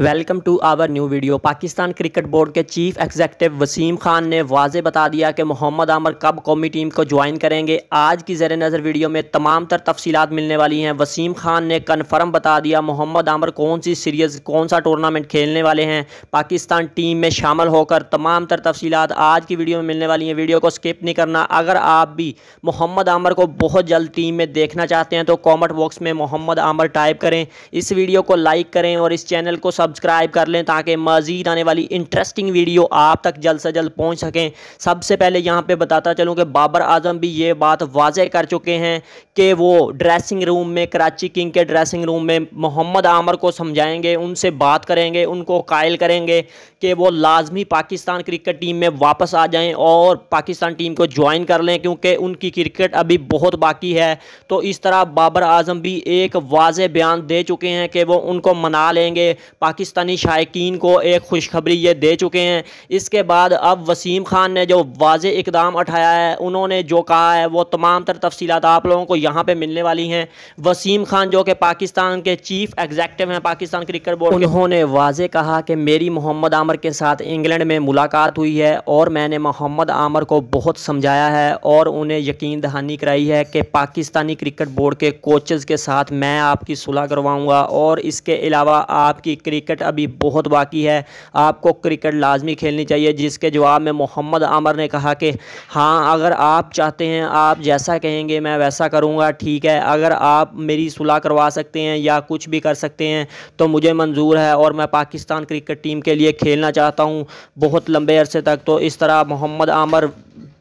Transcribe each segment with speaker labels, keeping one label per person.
Speaker 1: welcome to our new video Pakistan cricket board के chief executive Wasim Khan ने वाजे बता दिया कि मोहम्मद आमर कब कौमी टीम को ज्वाइन करेंगे आज की ज़र नज़र वीडियो में तमाम तर तफसीत मिलने वाली हैं वसीम खान ने कन्फर्म बता दिया मोहम्मद आमर कौन सी सीरीज़ कौन सा टूर्नामेंट खेलने वाले हैं पाकिस्तान टीम में शामिल होकर तमाम तर तफसीत आज की वीडियो में मिलने वाली हैं वीडियो को स्किप नहीं करना अगर आप भी मोहम्मद आमर को बहुत जल्द टीम में देखना चाहते हैं तो कॉमेंट बॉक्स में मोहम्मद आमर टाइप करें इस वीडियो को लाइक करें और इस चैनल को सब्सक्राइब कर लें ताकि मज़ीद आने वाली इंटरेस्टिंग वीडियो आप तक जल्द से जल्द पहुँच सकें सबसे पहले यहाँ पर बताता चलूँ कि बाबर आजम भी ये बात वाजह कर चुके हैं कि वो ड्रेसिंग रूम में कराची किंग के ड्रेसिंग रूम में मोहम्मद आमर को समझाएँगे उनसे बात करेंगे उनको कायल करेंगे कि वो लाजमी पाकिस्तान क्रिकेट टीम में वापस आ जाएँ और पाकिस्तान टीम को ज्वाइन कर लें क्योंकि उनकी क्रिकेट अभी बहुत बाकी है तो इस तरह बाबर आजम भी एक वाज बयान दे चुके हैं कि वो उनको मना लेंगे पाकिस्तानी शायकीन को एक खुशखबरी ये दे चुके हैं इसके बाद अब वसीम खान ने जो वाज इकदाम उठाया है उन्होंने जो कहा है वो तमाम तर तफसीत आप लोगों को यहाँ पर मिलने वाली हैं वसीम खान जो कि पाकिस्तान के चीफ एग्जैक्टिव हैं पाकिस्तान क्रिकेट बोर्ड उन्होंने वाज कहा कि मेरी मोहम्मद आमर के साथ इंग्लैंड में मुलाकात हुई है और मैंने मोहम्मद आमर को बहुत समझाया है और उन्हें यकीन दहानी कराई है कि पाकिस्तानी क्रिकेट बोर्ड के कोचेज़ के साथ मैं आपकी सुलह करवाऊँगा और इसके अलावा आपकी क्रिकेट क्रिकेट अभी बहुत बाकी है आपको क्रिकेट लाजमी खेलनी चाहिए जिसके जवाब में मोहम्मद आमर ने कहा कि हाँ अगर आप चाहते हैं आप जैसा कहेंगे मैं वैसा करूँगा ठीक है अगर आप मेरी सुलह करवा सकते हैं या कुछ भी कर सकते हैं तो मुझे मंजूर है और मैं पाकिस्तान क्रिकेट टीम के लिए खेलना चाहता हूँ बहुत लंबे अरसे तक तो इस तरह मोहम्मद आमर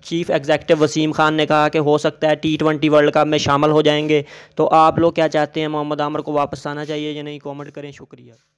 Speaker 1: चीफ एग्जेक्टिव वसीम खान ने कहा कि हो सकता है टी ट्वेंटी वर्ल्ड कप में शामिल हो जाएंगे तो आप लोग क्या चाहते हैं मोहम्मद आमर को वापस आना चाहिए या नहीं कमेंट करें शुक्रिया